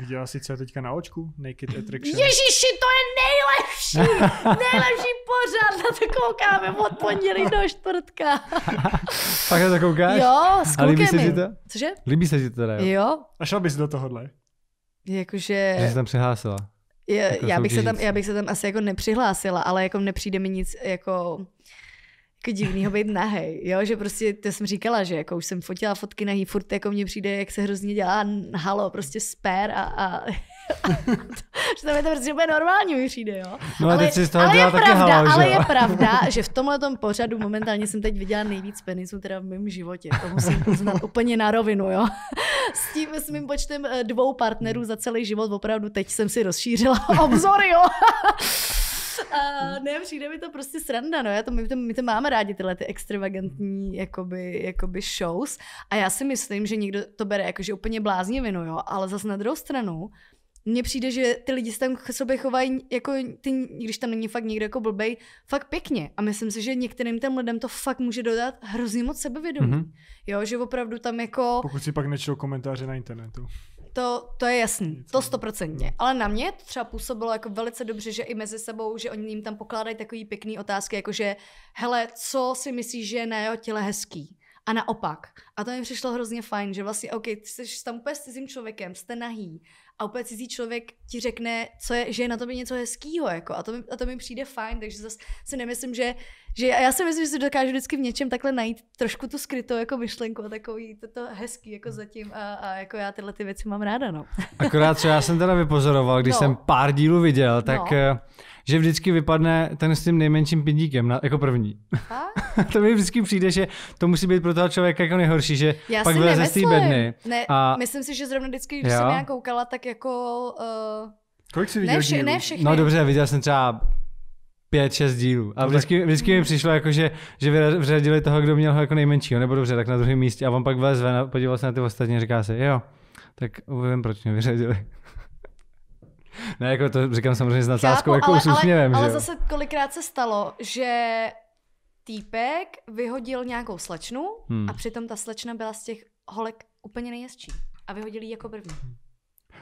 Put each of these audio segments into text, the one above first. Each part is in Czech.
Viděla jsi, co je teďka na očku? Naked Attraction. Ježíši, to je nejlepší! Nejlepší pořád na to koukáme od pondělí do čtvrtka. Fakt na to koukáš? Jo, s A líbí se ti to? Cože? Líbí se ti to teda, jo? jo. A šla bys do tohohle? Jakože... Že jsi tam přihlásila. Je, jako já, bych se tam, já bych se tam asi jako nepřihlásila, ale jako nepřijde mi nic jako jako divného být nahej, jo, že prostě, to jsem říkala, že jako už jsem fotila fotky nahý, furt jako mně přijde, jak se hrozně dělá halo, prostě spér a, a že tam je to prostě úplně normální, mi přijde, jo. No ale, teď si z ale, je pravda, halo, ale je pravda, že v tomhle pořadu momentálně jsem teď viděla nejvíc penisů teda v mém životě. To musím uznat úplně na rovinu, jo. S tím, s mým počtem eh, dvou partnerů za celý život opravdu teď jsem si rozšířila obzory, jo. A ne, přijde mi to prostě sranda, no. Já to, my, to, my to máme rádi, tyhle ty extravagantní jakoby, jakoby shows. A já si myslím, že někdo to bere jakože úplně bláznivinu, jo. Ale zase na druhou stranu, mně přijde, že ty lidi se tam k sobě chovají, jako ty, když tam není fakt někdo jako blbej, fakt pěkně. A myslím si, že některým těm lidem to fakt může dodat hrozně moc sebevědomí. Mm-hmm. Jo, že opravdu tam jako... Pokud si pak nečtou komentáře na internetu to, to je jasný, to stoprocentně. No. Ale na mě to třeba působilo jako velice dobře, že i mezi sebou, že oni jim tam pokládají takové pěkný otázky, jako že hele, co si myslíš, že je na jeho těle hezký? a naopak. A to mi přišlo hrozně fajn, že vlastně, OK, ty jsi tam úplně s cizím člověkem, jste nahý a úplně cizí člověk ti řekne, co je, že je na tobě něco hezkýho, jako, a to, mi, a to mi přijde fajn, takže zase si nemyslím, že, že já si myslím, že si dokážu vždycky v něčem takhle najít trošku tu skrytou jako myšlenku a takový toto hezký jako hmm. zatím a, a jako já tyhle ty věci mám ráda, no. Akorát, co já jsem teda vypozoroval, když no. jsem pár dílů viděl, tak no. Eh, že vždycky vypadne ten s tím nejmenším pindíkem na, jako první. Fakt? to mi vždycky přijde, že to musí být pro toho člověka jako nejhorší, že Já pak byla ze té bedny. Ne, a... myslím si, že zrovna vždycky, když jo. jsem nějak koukala, tak jako... Uh... Kolik jsi viděl ne, vše, ne všechny. No dobře, viděl jsem třeba pět, šest dílů. A no vždycky, vždycky mi přišlo, jako, že, že vyřadili toho, kdo měl ho jako nejmenšího, nebo dobře, tak na druhém místě. A on pak vlez ven a podíval se na ty ostatní a říká si, jo, tak uvím, proč mě vyřadili. Ne, jako to říkám samozřejmě s nadsázkou, jako ale, s úsměvem. Ale, ale zase kolikrát se stalo, že týpek vyhodil nějakou slečnu hmm. a přitom ta slečna byla z těch holek úplně nejhezčí. A vyhodili jako první.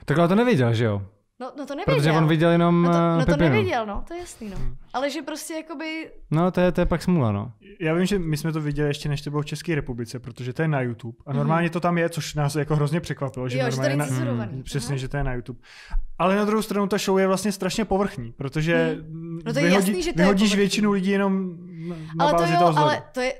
Takhle to nevěděl, že jo? No, no to nevěděl. Protože on viděl jenom No to, eh, no to pepinu. nevěděl, no, to je jasný, no. Hmm. Ale že prostě jakoby... No to je, to je pak smůla, no. Já vím, že my jsme to viděli ještě než to bylo v České republice, protože to je na YouTube. A mhm. normálně mm-hmm. to tam je, což nás jako hrozně překvapilo. Že jo, normálně že to je na... Mm, přesně, že to je na YouTube. Ale na druhou stranu ta show je vlastně strašně povrchní, protože mm. no to je vyhodí, jasný, že to vyhodíš je většinu lidí jenom na ale bázi to jo, toho Ale to je,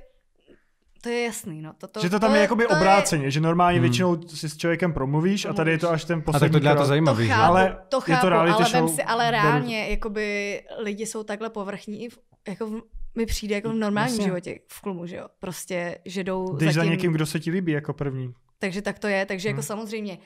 to je jasný, no. To, to, že to tam to je, je jakoby to obráceně, je... že normálně hmm. většinou si s člověkem promluvíš promluvíš a tady je to až ten poslední A tak to dělá to zajímavý. To chápu, ale to chápu, je to reality ale, show, si, ale reálně, jakoby lidi jsou takhle povrchní, jako v, mi přijde jako v normálním Myslím. životě v klumu, že jo. Prostě, že jdou Jdeš tím... za někým, kdo se ti líbí jako první. Takže tak to je, takže jako hmm. jako samozřejmě